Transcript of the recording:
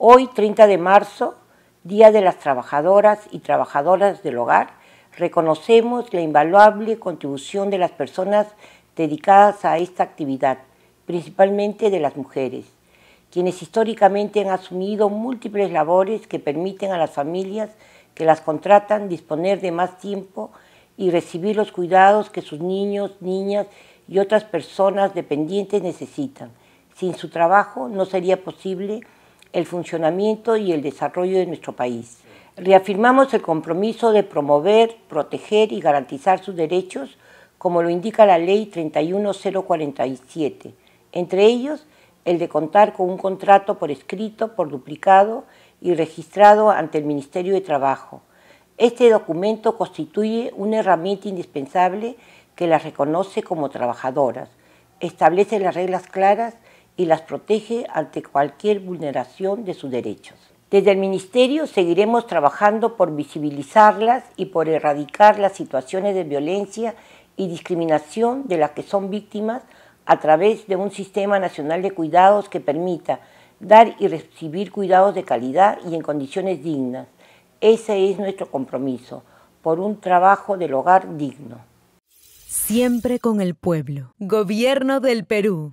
Hoy, 30 de marzo, Día de las Trabajadoras y Trabajadoras del Hogar, reconocemos la invaluable contribución de las personas dedicadas a esta actividad, principalmente de las mujeres, quienes históricamente han asumido múltiples labores que permiten a las familias que las contratan disponer de más tiempo y recibir los cuidados que sus niños, niñas y otras personas dependientes necesitan. Sin su trabajo no sería posible el funcionamiento y el desarrollo de nuestro país. Reafirmamos el compromiso de promover, proteger y garantizar sus derechos, como lo indica la Ley 31047, entre ellos el de contar con un contrato por escrito, por duplicado y registrado ante el Ministerio de Trabajo. Este documento constituye una herramienta indispensable que las reconoce como trabajadoras, establece las reglas claras y las protege ante cualquier vulneración de sus derechos. Desde el Ministerio seguiremos trabajando por visibilizarlas y por erradicar las situaciones de violencia y discriminación de las que son víctimas a través de un sistema nacional de cuidados que permita dar y recibir cuidados de calidad y en condiciones dignas. Ese es nuestro compromiso, por un trabajo del hogar digno. Siempre con el pueblo. Gobierno del Perú.